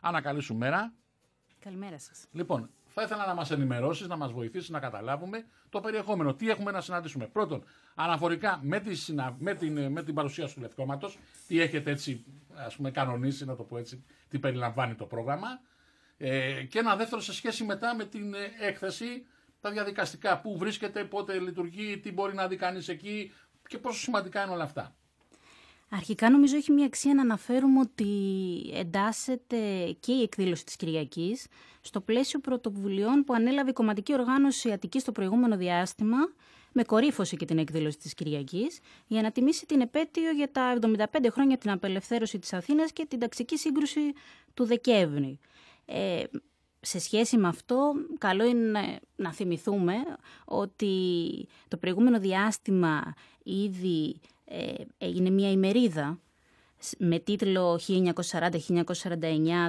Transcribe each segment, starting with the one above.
Άννα, μέρα. Καλημέρα σας. Λοιπόν, θα ήθελα να μας ενημερώσεις, να μας βοηθήσεις να καταλάβουμε το περιεχόμενο. Τι έχουμε να συναντήσουμε. Πρώτον, αναφορικά με, τη με, την... με την παρουσίαση του λευκόματος, τι έχετε έτσι, ας πούμε, κανονίσει, να το πω έτσι, τι περιλαμβάνει το πρόγραμμα. Ε, και ένα δεύτερο σε σχέση μετά με την ε, έκθεση, τα διαδικαστικά, πού βρίσκεται, πότε λειτουργεί, τι μπορεί να δει κανείς εκεί και πόσο σημαντικά είναι όλα αυτά. Αρχικά νομίζω έχει μια αξία να αναφέρουμε ότι εντάσσεται και η εκδήλωση της Κυριακής στο πλαίσιο πρωτοβουλειών που ανέλαβε η κομματική οργάνωση Αττικής στο προηγούμενο διάστημα με κορύφωση και την εκδήλωση της Κυριακής για να τιμήσει την επέτειο για τα 75 χρόνια την απελευθέρωση της Αθήνας και την ταξική σύγκρουση του Δεκέμβρη. Ε, σε σχέση με αυτό, καλό είναι να θυμηθούμε ότι το προηγούμενο διάστημα ήδη ε, έγινε μια ημερίδα με τίτλο 1940-1949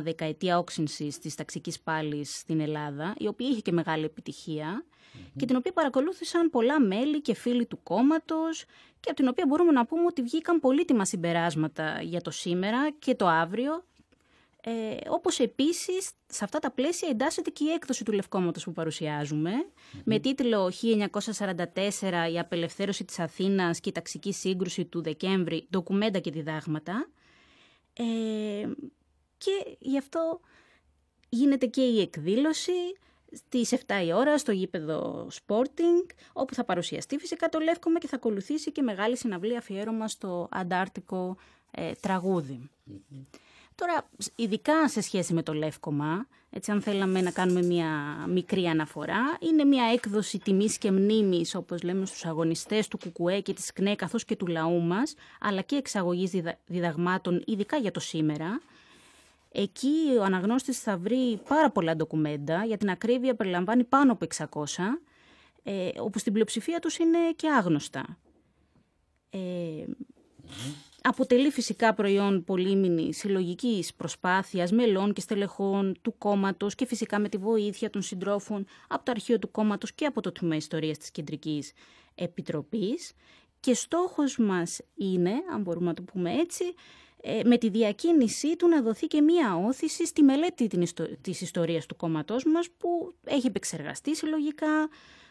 δεκαετία όξυνσης της ταξικής πάλης στην Ελλάδα, η οποία είχε και μεγάλη και την οποία παρακολούθησαν πολλά μέλη και φίλοι του κόμματος και από την οποία μπορούμε να πούμε ότι βγήκαν πολύτιμα συμπεράσματα για το σήμερα και το αύριο ε, όπως επίσης σε αυτά τα πλαίσια εντάσσεται και η έκδοση του Λευκόματος που παρουσιαζουμε με τίτλο 1944 «Η απελευθέρωση της Αθήνας και η ταξική σύγκρουση του Δεκέμβρη, ντοκουμέντα και διδάγματα». Ε, και γι' αυτό γίνεται και η εκδήλωση στις 7 η ώρα στο γήπεδο Sporting, όπου θα παρουσιαστεί φυσικά το Λεύκομα και θα ακολουθήσει και μεγάλη συναυλή αφιέρωμα στο αντάρτικο ε, τραγουδι Τώρα, ειδικά σε σχέση με το Λεύκομα, έτσι αν θέλαμε να κάνουμε μια μικρή αναφορά, είναι μια έκδοση τιμής και μνήμης, όπως λέμε στους αγωνιστές του Κουκουέ και της ΚΝΕ, καθώς και του λαού μας, αλλά και εξαγωγής διδαγμάτων, ειδικά για το σήμερα. Εκεί ο αναγνώστης θα βρει πάρα πολλά ντοκουμέντα, για την ακρίβεια περιλαμβάνει πάνω από 600, ε, όπου στην πλειοψηφία τους είναι και άγνωστα. Ε, Αποτελεί φυσικά προϊόν πολύμηνη συλλογικής προσπάθειας μελών και στελεχών του κόμματος και φυσικά με τη βοήθεια των συντρόφων από το αρχείο του κόμματος και από το Τμήμα Ιστορίας της Κεντρικής Επιτροπής. Και στόχος μας είναι, αν μπορούμε να το πούμε έτσι, ε, με τη διακίνησή του να δοθεί και μία όθηση στη μελέτη της ιστορίας του κόμματός μας που έχει επεξεργαστεί συλλογικά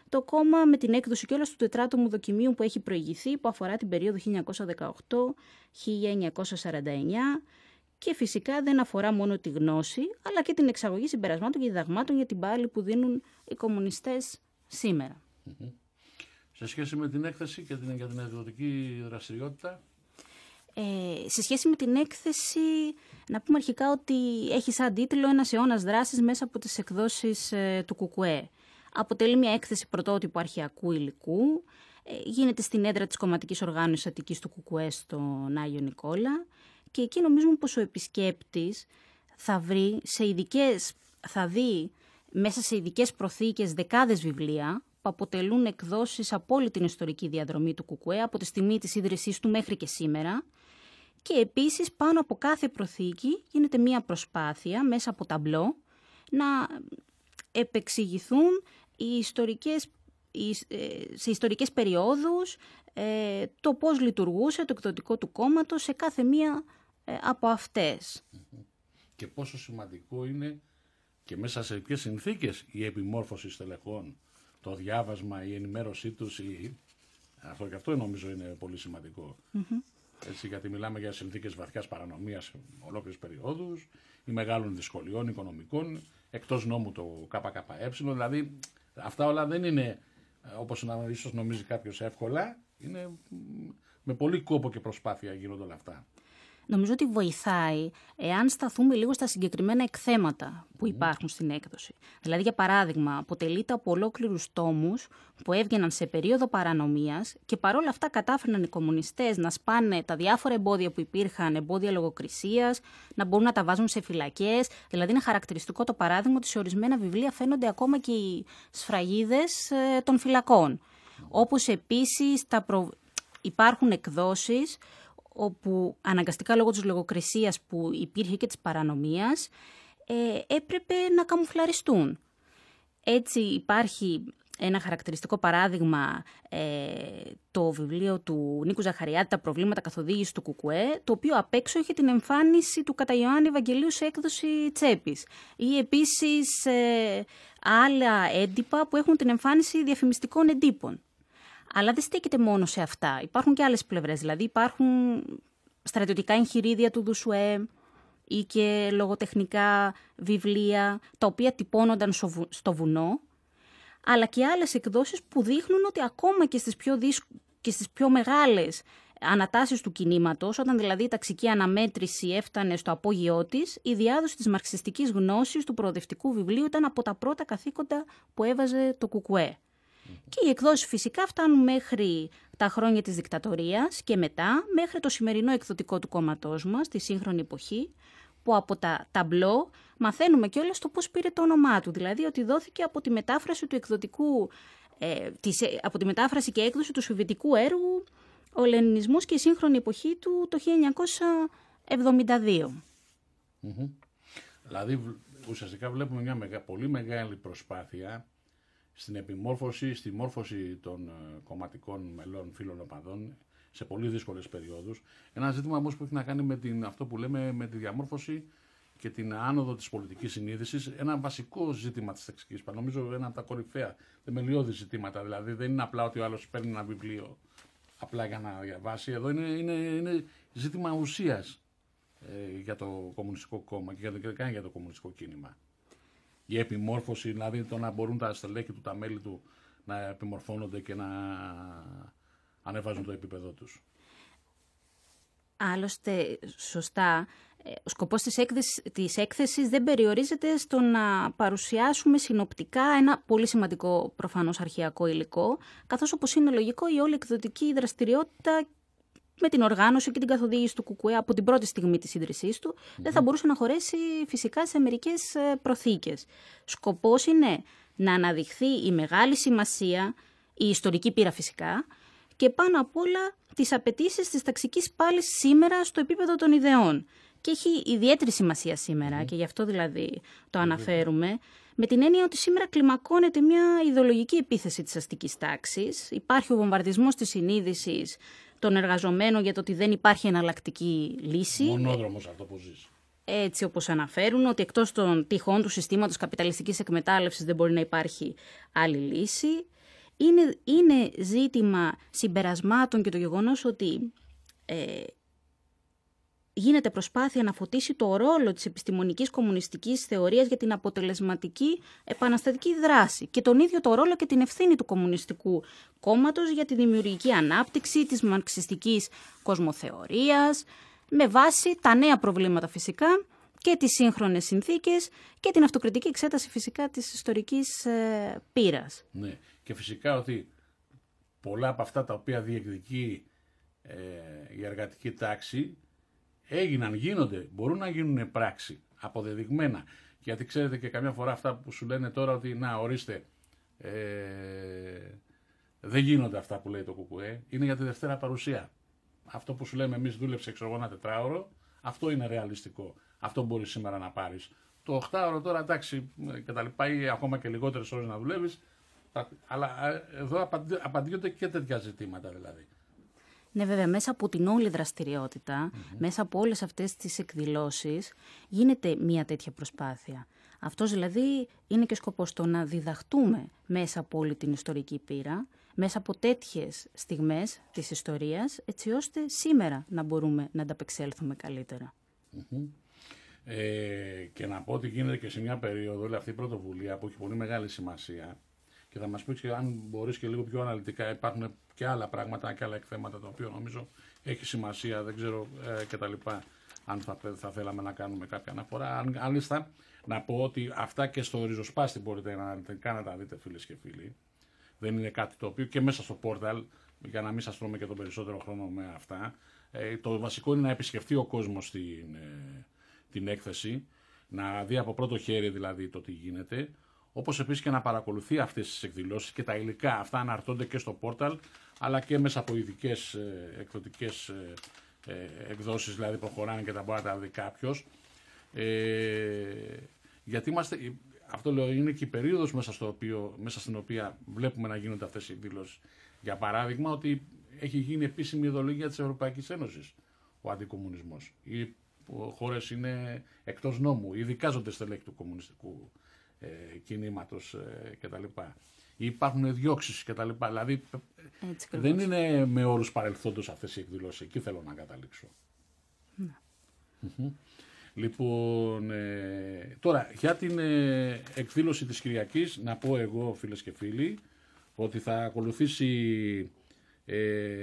το κόμμα με την έκδοση και κιόλας του μου δοκιμίου που έχει προηγηθεί που αφορά την περίοδο 1918-1949 και φυσικά δεν αφορά μόνο τη γνώση αλλά και την εξαγωγή συμπερασμάτων και διδαγμάτων για την πάλη που δίνουν οι κομμουνιστές σήμερα. Σε σχέση με την έκθεση και την, για την δραστηριότητα, ε, σε σχέση με την έκθεση, να πούμε αρχικά ότι έχει σαν τίτλο ένας αιώνας δράσης μέσα από τις εκδόσεις ε, του Κουκουέ. Αποτελεί μια έκθεση πρωτότυπου αρχαιακού υλικού. Ε, γίνεται στην έδρα της κομματικής οργάνωσης Αττικής του Κουκουέ στον Άγιο Νικόλα. Και εκεί νομίζουμε πως ο επισκέπτης θα βρει σε ειδικές. θα δει μέσα σε ειδικές προθήκες δεκάδες βιβλία που αποτελούν εκδόσεις από όλη την ιστορική διαδρομή του Κουκουέ από τη στιγμή της ίδρυσής του μέχρι και σήμερα και επίσης πάνω από κάθε προθήκη γίνεται μία προσπάθεια μέσα από ταμπλό να επεξηγηθούν οι ιστορικές, ε, σε ιστορικές περιόδους ε, το πώς λειτουργούσε το εκδοτικό του κόμματος σε κάθε μία ε, από αυτές. Και πόσο σημαντικό είναι και μέσα σε ποιες συνθήκες η επιμόρφωση στελεχών, το διάβασμα, η ενημέρωσή τους, αυτό και αυτό νομίζω είναι πολύ έτσι, γιατί μιλάμε για συνθήκες βαθιάς παρανομίας ολόκληρη περιόδους ή μεγάλων δυσκολιών οικονομικών, εκτός νόμου το ΚΚΕ. Δηλαδή, αυτά όλα δεν είναι όπως ίσως νομίζει κάποιος εύκολα. Είναι με πολύ κόπο και προσπάθεια γίνονται όλα αυτά νομίζω ότι βοηθάει εάν σταθούμε λίγο στα συγκεκριμένα εκθέματα που υπάρχουν στην έκδοση. Δηλαδή, για παράδειγμα, αποτελείται από ολόκληρους τόμους που έβγαιναν σε περίοδο παρανομίας και παρόλα αυτά κατάφεραν οι κομμουνιστές να σπάνε τα διάφορα εμπόδια που υπήρχαν, εμπόδια λογοκρισίας, να μπορούν να τα βάζουν σε φυλακές. Δηλαδή, είναι χαρακτηριστικό το παράδειγμα ότι σε ορισμένα βιβλία φαίνονται ακόμα και οι σφραγίδες ε, των φυλακών. Όπως επίσης προ... υπάρχουν εκδόσεις όπου αναγκαστικά λόγω της λογοκρισίας που υπήρχε και της παρανομίας ε, έπρεπε να καμουφλαριστούν. Έτσι υπάρχει ένα χαρακτηριστικό παράδειγμα ε, το βιβλίο του Νίκου Ζαχαριάτη «Τα προβλήματα καθοδήγησης του Κουκουέ» το οποίο απ' έξω είχε την εμφάνιση του κατά Ιωάννη Ευαγγελίου σε έκδοση τσέπης ή επίσης ε, άλλα έντυπα που έχουν την εμφάνιση διαφημιστικών εντύπων. Αλλά δεν στέκεται μόνο σε αυτά. Υπάρχουν και άλλες πλευρές. Δηλαδή, υπάρχουν στρατιωτικά εγχειρίδια του Δουσουέ ή και λογοτεχνικά βιβλία, τα οποία τυπώνονταν στο βουνό, αλλά και άλλες εκδόσεις που δείχνουν ότι ακόμα και στις πιο, μεγάλε και πιο μεγάλες ανατάσεις του κινήματος, όταν δηλαδή η ταξική αναμέτρηση έφτανε στο απόγειό της, η διάδοση της μαρξιστικής γνώσης του προοδευτικού βιβλίου ήταν από τα πρώτα καθήκοντα που έβαζε το κουκουέ. Και οι εκδόσεις φυσικά φτάνουν μέχρι τα χρόνια της δικτατορίας και μετά μέχρι το σημερινό εκδοτικό του κόμματός μας, τη σύγχρονη εποχή, που από τα ταμπλό μαθαίνουμε και όλες το πώς πήρε το όνομά του, δηλαδή ότι δόθηκε από τη μετάφραση του εκδοτικού, ε, ε από τη μετάφραση και έκδοση του σοβιετικού έργου «Ο Λενινισμός και η σύγχρονη εποχή του» το 1972. mm Δηλαδή ουσιαστικά βλέπουμε μια πολύ μεγάλη προσπάθεια στην επιμόρφωση, στη μόρφωση των ε, κομματικών μελών φίλων οπαδών σε πολύ δύσκολες περιόδους. Ένα ζήτημα όμως που έχει να κάνει με την, αυτό που λέμε με τη διαμόρφωση και την άνοδο της πολιτικής συνείδησης, ένα βασικό ζήτημα της ταξικής νομίζω ένα από τα κορυφαία, θεμελιώδη ζητήματα, δηλαδή δεν είναι απλά ότι ο άλλος παίρνει ένα βιβλίο απλά για να διαβάσει, εδώ είναι, είναι, είναι ζήτημα ουσίας ε, για το Κομμουνιστικό Κόμμα και για το, και για το Κομμουνιστικό Κίνημα η επιμόρφωση, δηλαδή το να μπορούν τα στελέχη του, τα μέλη του να επιμορφώνονται και να ανεβάζουν το επίπεδό τους. Άλλωστε, σωστά, ε, ο σκοπός της έκθεσης, της έκθεσης δεν περιορίζεται στο να παρουσιάσουμε συνοπτικά ένα πολύ σημαντικό προφανώς αρχαιακό υλικό, καθώς όπως είναι λογικό η όλη εκδοτική δραστηριότητα με την οργάνωση και την καθοδήγηση του ΚΚΕ από την πρώτη στιγμή της ίδρυσής του, δεν θα μπορούσε να χωρέσει φυσικά σε μερικές ε, προθήκες. Σκοπός είναι να αναδειχθεί η μεγάλη σημασία, η ιστορική πείρα φυσικά, και πάνω απ' όλα τις απαιτήσεις της ταξικής πάλης σήμερα στο επίπεδο των ιδεών. Και έχει ιδιαίτερη σημασία σήμερα, και γι' αυτό δηλαδή το αναφέρουμε, με την έννοια ότι σήμερα κλιμακώνεται μια ιδεολογική επίθεση της αστικής τάξης. Υπάρχει ο βομβαρδισμός της συνείδησης τον εργαζομένων για το ότι δεν υπάρχει εναλλακτική λύση. Μονόδρομος αυτό που ζεις. Έτσι όπως αναφέρουν ότι εκτός των τυχών του συστήματος καπιταλιστικής εκμετάλλευσης δεν μπορεί να υπάρχει άλλη λύση. Είναι, ζήτημα συμπερασμάτων και το γεγονός ότι ε, γίνεται προσπάθεια να φωτίσει το ρόλο της επιστημονικής κομμουνιστικής θεωρίας για την αποτελεσματική επαναστατική δράση και τον ίδιο το ρόλο και την ευθύνη του κομμουνιστικού κόμματος για τη δημιουργική ανάπτυξη της μαρξιστικής κοσμοθεωρίας με βάση τα νέα προβλήματα φυσικά και τις σύγχρονες συνθήκες και την αυτοκριτική εξέταση φυσικά της ιστορικής ε, πείρας. Ναι. Και φυσικά ότι πολλά από αυτά τα οποία διεκδικεί ε, η εργατική τάξη έγιναν, γίνονται, μπορούν να γίνουν πράξη, αποδεδειγμένα. Γιατί ξέρετε και καμιά φορά αυτά που σου λένε τώρα ότι να ορίστε, ε, δεν γίνονται αυτά που λέει το ΚΚΕ, είναι για τη Δευτέρα παρουσία. Αυτό που σου λέμε εμείς δούλεψε εξωγό ένα τετράωρο, αυτό είναι ρεαλιστικό. Αυτό μπορείς σήμερα να πάρεις. Το 8ωρο τώρα εντάξει, ε, πάει ακόμα και λιγότερες ώρες να δουλεύεις, Αλλά ε, εδώ απαντιούνται και τέτοια ζητήματα δηλαδή. Ναι, βέβαια, μέσα από την όλη μέσα από όλες αυτές τις εκδηλώσεις, γίνεται μια τέτοια προσπάθεια. Αυτός δηλαδή είναι και σκοπο το να διδαχτούμε μέσα από όλη την ιστορική πείρα, μέσα από τέτοιες στιγμές της ιστορίας, έτσι ώστε σήμερα να μπορούμε να ανταπεξέλθουμε Ε, και να πω ότι γίνεται και σε μια περίοδο, όλη δηλαδή, αυτή η πρωτοβουλία που έχει πολύ μεγάλη σημασία, και θα μας πει και αν μπορείς και λίγο πιο αναλυτικά. Υπάρχουν και άλλα πράγματα και άλλα εκθέματα τα οποία νομίζω έχει σημασία, δεν ξέρω ε, κτλ. Αν θα, θέλαμε να κάνουμε κάποια αναφορά. Αν, άλλιστα, να πω ότι αυτά και στο ριζοσπάστη μπορείτε να, αναλυτικά να τα δείτε, φίλες και φίλοι. Δεν είναι κάτι το οποίο και μέσα στο πόρταλ, για να μην σας τρώμε και τον περισσότερο χρόνο με αυτά. Ε, το βασικό είναι να επισκεφτεί ο κόσμος την, ε, την έκθεση, να δει από πρώτο χέρι δηλαδή το τι γίνεται Όπως επίσης και να παρακολουθεί αυτές τις εκδηλώσεις και τα υλικά. Αυτά αναρτώνται και στο πόρταλ, αλλά και μέσα από ειδικές ε, εκδοτικές ε, ε, εκδόσεις, δηλαδή προχωράνε και τα μπορεί να τα δει κάποιος. Ε, γιατί είμαστε, αυτό λέω, είναι και η περίοδος μέσα, μέσα στην οποία βλέπουμε να γίνονται αυτές οι εκδηλώσεις. Για παράδειγμα, ότι έχει γίνει επίσημη ιδεολογία τη Ευρωπαϊκή Ένωσης ο αντικομουνισμός Οι χώρες είναι εκτός νόμου, ειδικάζονται στελέχη του κομμουνιστικού ε, κινήματος ε, κτλ. Ή υπάρχουν διώξεις κτλ. Δηλαδή ε, δεν είναι με όρους παρελθόντος αυτές οι εκδηλώσεις. Εκεί θέλω να καταλήξω. Ναι. Λοιπόν, ε, τώρα για την ε, εκδήλωση της Κυριακής να πω εγώ φίλες και φίλοι ότι θα ακολουθήσει ε,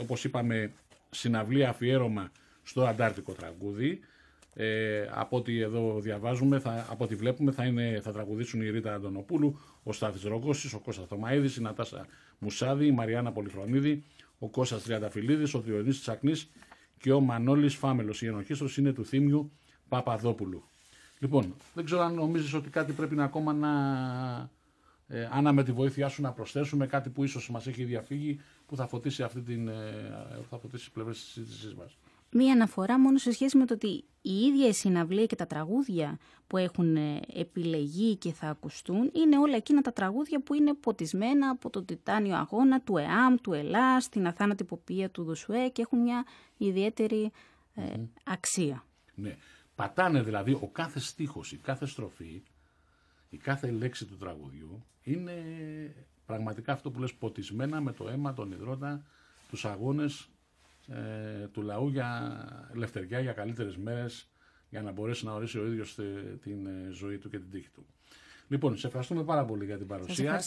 όπως είπαμε συναυλία αφιέρωμα στο Αντάρτικο Τραγούδι ε, από ό,τι εδώ διαβάζουμε, θα, από ό,τι βλέπουμε, θα, είναι, θα τραγουδήσουν η Ρίτα Αντωνοπούλου, ο Στάθης Ρογκώσης, ο Κώστας Θωμαίδης, η Νατάσα Μουσάδη, η Μαριάννα Πολυχρονίδη, ο Κώστας Τριανταφυλλίδης, ο Διονύσης Τσακνής και ο Μανώλης Φάμελος. Η ενοχή είναι του Θήμιου Παπαδόπουλου. Λοιπόν, δεν ξέρω αν νομίζεις ότι κάτι πρέπει να ακόμα να... Ε, Άννα με τη βοήθειά σου να προσθέσουμε κάτι που ίσως μας έχει διαφύγει που θα φωτίσει αυτή την, ε, θα φωτίσει πλευρές της μας μία αναφορά μόνο σε σχέση με το ότι η ίδια η συναυλία και τα τραγούδια που έχουν ε, επιλεγεί και θα ακουστούν είναι όλα εκείνα τα τραγούδια που είναι ποτισμένα από τον τιτάνιο αγώνα του ΕΑΜ, του ΕΛΑ, την αθάνατη ποπία του Δουσουέ και έχουν μια ιδιαίτερη ε, αξία. Ναι. Πατάνε δηλαδή ο κάθε στίχος, η κάθε στροφή, η κάθε λέξη του τραγουδιού είναι πραγματικά αυτό που λες ποτισμένα με το αίμα, τον υδρότα, τους αγώνες ε, του λαού για ελευθεριά, για καλύτερες μέρες, για να μπορέσει να ορίσει ο ίδιος την ε, ζωή του και την τύχη του. Λοιπόν, σε ευχαριστούμε πάρα πολύ για την παρουσία.